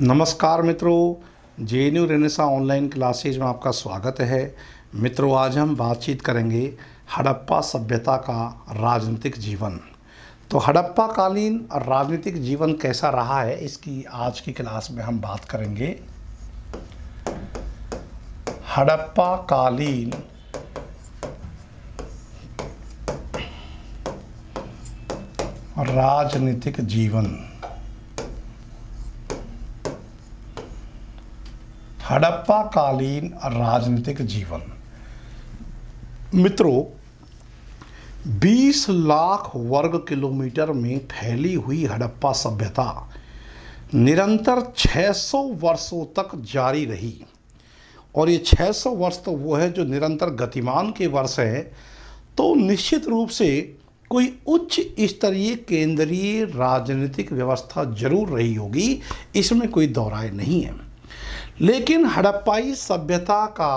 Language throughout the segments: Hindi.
नमस्कार मित्रों J N U Renaissance online classes में आपका स्वागत है मित्रों आज हम बातचीत करेंगे हड़प्पा सभ्यता का राजनीतिक जीवन तो हड़प्पा कालीन राजनीतिक जीवन कैसा रहा है इसकी आज की क्लास में हम बात करेंगे हड़प्पा कालीन राजनीतिक जीवन हड़प्पा कालीन राजनीतिक जीवन मित्रों 20 लाख वर्ग किलोमीटर में फैली हुई हड़प्पा सभ्यता निरंतर 600 वर्षों तक जारी रही और ये 600 वर्ष तो वो है जो निरंतर गतिमान के वर्ष हैं तो निश्चित रूप से कोई उच्च स्तरीय केंद्रीय राजनीतिक व्यवस्था जरूर रही होगी इसमें कोई दोहराए नहीं है लेकिन हड़प्पाई सभ्यता का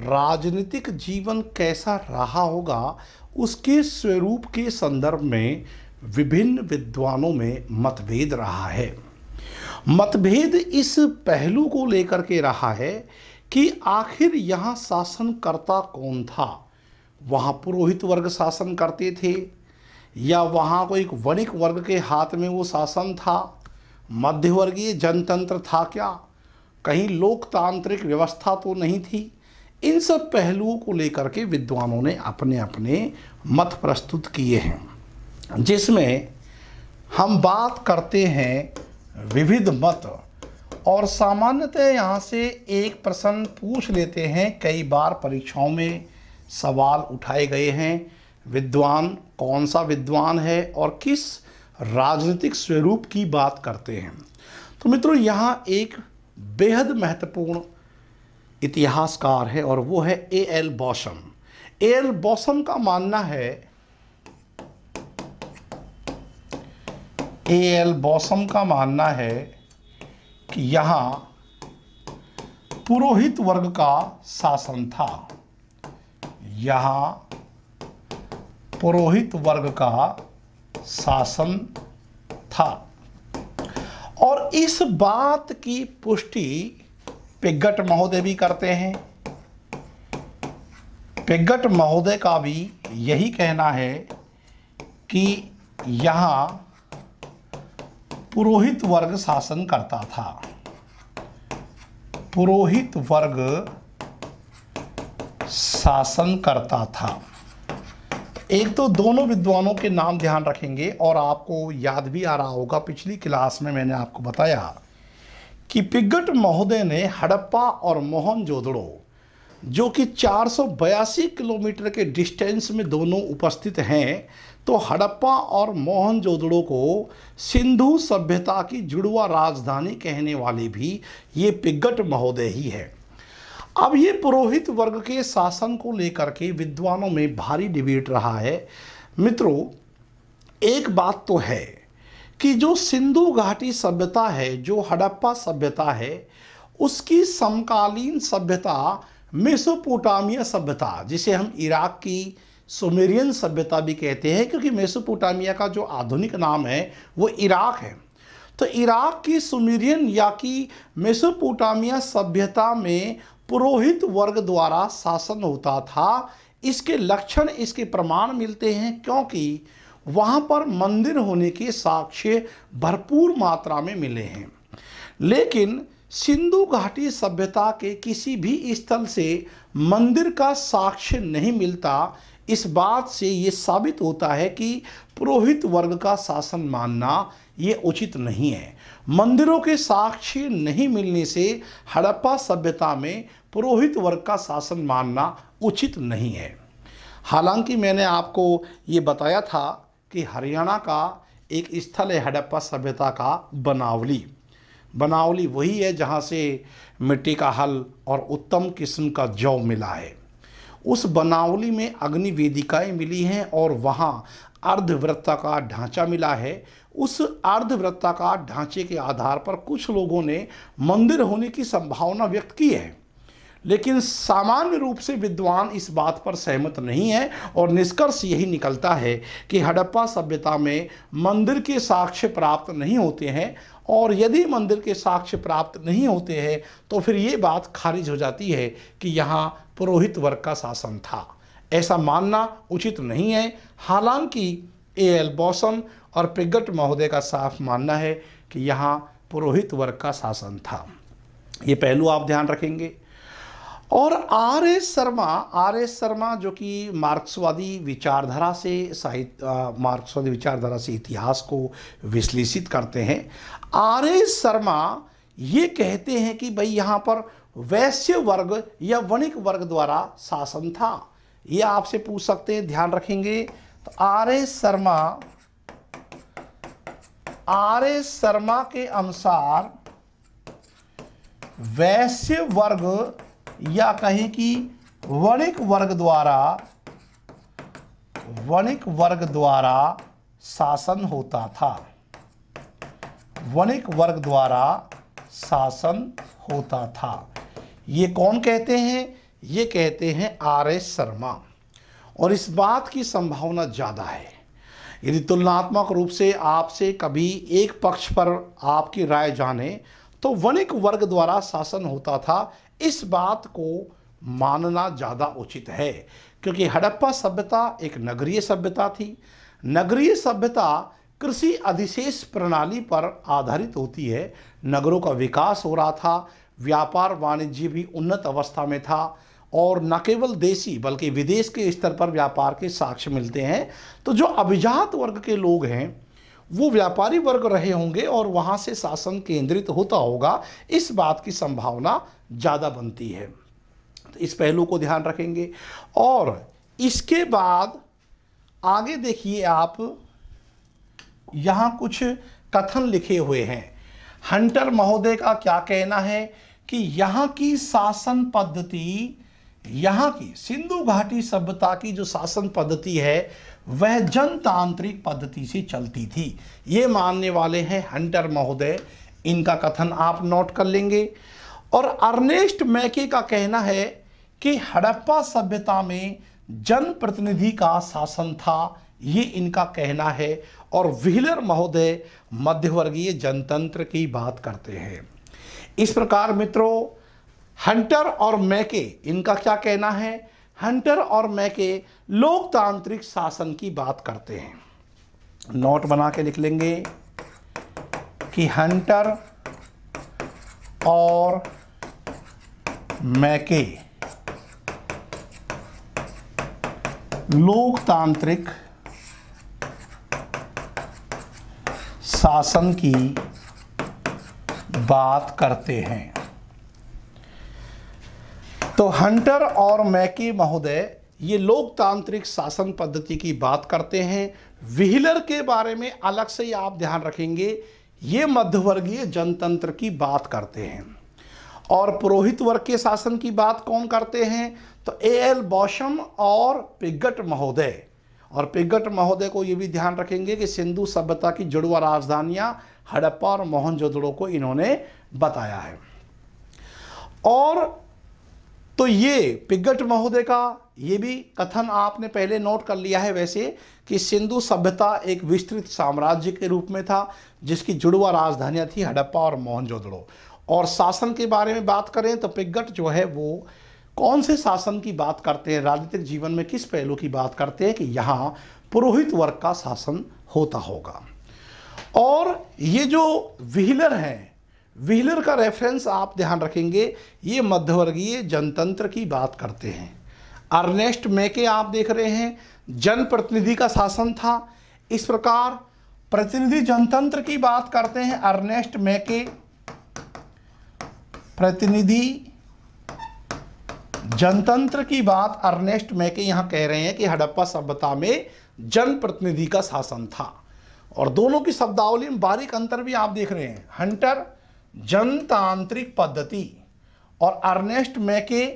राजनीतिक जीवन कैसा रहा होगा उसके स्वरूप के संदर्भ में विभिन्न विद्वानों में मतभेद रहा है मतभेद इस पहलू को लेकर के रहा है कि आखिर यहाँ शासनकर्ता कौन था वहाँ पुरोहित वर्ग शासन करते थे या वहाँ को एक वणिक वर्ग के हाथ में वो शासन था मध्यवर्गीय जनतंत्र था क्या कहीं लोकतांत्रिक व्यवस्था तो नहीं थी इन सब पहलुओं को लेकर के विद्वानों ने अपने अपने मत प्रस्तुत किए हैं जिसमें हम बात करते हैं विविध मत और सामान्यतः यहाँ से एक प्रश्न पूछ लेते हैं कई बार परीक्षाओं में सवाल उठाए गए हैं विद्वान कौन सा विद्वान है और किस राजनीतिक स्वरूप की बात करते हैं तो मित्रों यहाँ एक बेहद महत्वपूर्ण इतिहासकार है और वो है A L Basham A L Basham का मानना है ए एल बॉसम का मानना है कि यहाँ पुरोहित वर्ग का शासन था यहाँ पुरोहित वर्ग का शासन था और इस बात की पुष्टि पिगट महोदय भी करते हैं पिगट महोदय का भी यही कहना है कि यहाँ पुरोहित वर्ग शासन करता था पुरोहित वर्ग शासन करता था एक तो दोनों विद्वानों के नाम ध्यान रखेंगे और आपको याद भी आ रहा होगा पिछली क्लास में मैंने आपको बताया कि पिगट महोदय ने हड़प्पा और मोहनजोदड़ो जो कि चार किलोमीटर के डिस्टेंस में दोनों उपस्थित हैं तो हड़प्पा और मोहनजोदड़ो को सिंधु सभ्यता की जुड़वा राजधानी कहने वाले भी ये पिगट महोदय ही है अब ये पुरोहित वर्ग के शासन को लेकर के विद्वानों में भारी डिबेट रहा है मित्रों एक बात तो है कि जो सिंधु घाटी सभ्यता है जो हड़प्पा सभ्यता है उसकी समकालीन सभ्यता मेसोपोटामिया सभ्यता जिसे हम इराक की सुमेरियन सभ्यता भी कहते हैं क्योंकि मेसोपोटामिया का जो आधुनिक नाम है वो इराक है तो इराक की सुमेरियन या कि मेसोपोटामिया सभ्यता में पुरोहित वर्ग द्वारा शासन होता था इसके लक्षण इसके प्रमाण मिलते हैं क्योंकि वहाँ पर मंदिर होने के साक्ष्य भरपूर मात्रा में मिले हैं लेकिन सिंधु घाटी सभ्यता के किसी भी स्थल से मंदिर का साक्ष्य नहीं मिलता इस बात से ये साबित होता है कि पुरोहित वर्ग का शासन मानना ये उचित नहीं है मंदिरों के साक्ष्य नहीं मिलने से हड़प्पा सभ्यता में पुरोहित वर्ग का शासन मानना उचित नहीं है हालांकि मैंने आपको ये बताया था कि हरियाणा का एक स्थल है हड़प्पा सभ्यता का बनावली बनावली वही है जहाँ से मिट्टी का हल और उत्तम किस्म का जौ मिला है उस बनावली में अग्नि वेदिकाएँ मिली हैं और वहाँ अर्धवृत्ता का ढांचा मिला है उस अर्धवृत्ता का ढांचे के आधार पर कुछ लोगों ने मंदिर होने की संभावना व्यक्त की है लेकिन सामान्य रूप से विद्वान इस बात पर सहमत नहीं है और निष्कर्ष यही निकलता है कि हड़प्पा सभ्यता में मंदिर के साक्ष्य प्राप्त नहीं होते हैं और यदि मंदिर के साक्ष्य प्राप्त नहीं होते हैं तो फिर ये बात खारिज हो जाती है कि यहाँ पुरोहित वर्ग का शासन था ऐसा मानना उचित नहीं है हालांकि ए एल बॉसन और पिगट महोदय का साफ मानना है कि यहाँ पुरोहित वर्ग का शासन था ये पहलू आप ध्यान रखेंगे और R S Sharma R S Sharma जो कि मार्क्सवादी विचारधारा से साहित्य मार्क्सवादी विचारधारा से इतिहास को विश्लेषित करते हैं आर एस शर्मा ये कहते हैं कि भाई यहाँ पर वैश्य वर्ग या वणिक वर्ग द्वारा शासन था ये आपसे पूछ सकते हैं ध्यान रखेंगे तो R S Sharma R S Sharma के अनुसार वैश्य वर्ग या कहें कि वणिक वर्ग द्वारा वणिक वर्ग द्वारा शासन होता था वणिक वर्ग द्वारा शासन होता था ये कौन कहते हैं ये कहते हैं आर एस शर्मा और इस बात की संभावना ज़्यादा है यदि तुलनात्मक रूप से आपसे कभी एक पक्ष पर आपकी राय जाने तो वणिक वर्ग द्वारा शासन होता था इस बात को मानना ज़्यादा उचित है क्योंकि हड़प्पा सभ्यता एक नगरीय सभ्यता थी नगरीय सभ्यता कृषि अधिशेष प्रणाली पर आधारित होती है नगरों का विकास हो रहा था व्यापार वाणिज्य भी उन्नत अवस्था में था और न केवल देशी बल्कि विदेश के स्तर पर व्यापार के साक्ष्य मिलते हैं तो जो अभिजात वर्ग के लोग हैं वो व्यापारी वर्ग रहे होंगे और वहाँ से शासन केंद्रित होता होगा इस बात की संभावना ज़्यादा बनती है तो इस पहलू को ध्यान रखेंगे और इसके बाद आगे देखिए आप यहाँ कुछ कथन लिखे हुए हैं हंटर महोदय का क्या कहना है कि यहाँ की शासन पद्धति यहाँ की सिंधु घाटी सभ्यता की जो शासन पद्धति है वह जनतांत्रिक पद्धति से चलती थी ये मानने वाले हैं हंटर महोदय इनका कथन आप नोट कर लेंगे और अर्नेस्ट मैके का कहना है कि हड़प्पा सभ्यता में जनप्रतिनिधि का शासन था ये इनका कहना है और व्हीलर महोदय मध्यवर्गीय जनतंत्र की बात करते हैं इस प्रकार मित्रों हंटर और मैके इनका क्या कहना है हंटर और मैके लोकतांत्रिक शासन की बात करते हैं नोट बना के लिख लेंगे कि हंटर और मैके लोकतांत्रिक शासन की बात करते हैं तो हंटर और मैके महोदय ये लोकतांत्रिक शासन पद्धति की बात करते हैं विहिलर के बारे में अलग से ही आप ध्यान रखेंगे ये मध्यवर्गीय जनतंत्र की बात करते हैं और पुरोहित वर्ग के शासन की बात कौन करते हैं तो ए एल बौशम और पिगट महोदय और पिगट महोदय को ये भी ध्यान रखेंगे कि सिंधु सभ्यता की जुड़वा राजधानियाँ हड़प्पा और मोहनजोदड़ो को इन्होंने बताया है और तो ये पिगट महोदय का ये भी कथन आपने पहले नोट कर लिया है वैसे कि सिंधु सभ्यता एक विस्तृत साम्राज्य के रूप में था जिसकी जुड़वा राजधानियां थी हड़प्पा और मोहनजोदड़ो और शासन के बारे में बात करें तो पिगट जो है वो कौन से शासन की बात करते हैं राजनीतिक जीवन में किस पहलू की बात करते हैं कि यहाँ पुरोहित वर्ग का शासन होता होगा और ये जो व्हीलर हैं व्हीलर का रेफरेंस आप ध्यान रखेंगे ये मध्यवर्गीय जनतंत्र की बात करते हैं अर्नेस्ट मैके आप देख रहे हैं जनप्रतिनिधि का शासन था इस प्रकार प्रतिनिधि जनतंत्र की बात करते हैं अर्नेस्ट मैके प्रतिनिधि जनतंत्र की बात अर्नेस्ट मैके यहां कह रहे हैं कि हड़प्पा सभ्यता में जनप्रतिनिधि का शासन था और दोनों की शब्दावली में बारीक अंतर भी आप देख रहे हैं हंटर जनतांत्रिक पद्धति और अर्नेस्ट मैके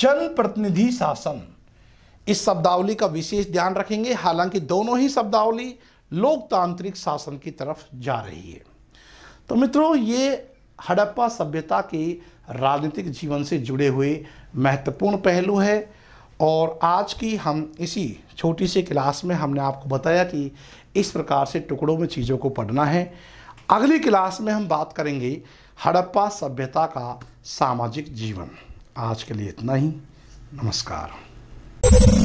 जनप्रतिनिधि शासन इस शब्दावली का विशेष ध्यान रखेंगे हालांकि दोनों ही शब्दावली लोकतांत्रिक शासन की तरफ जा रही है तो मित्रों ये हड़प्पा सभ्यता के राजनीतिक जीवन से जुड़े हुए महत्वपूर्ण पहलू है और आज की हम इसी छोटी सी क्लास में हमने आपको बताया कि इस प्रकार से टुकड़ों में चीज़ों को पढ़ना है अगली क्लास में हम बात करेंगे हड़प्पा सभ्यता का सामाजिक जीवन आज के लिए इतना ही नमस्कार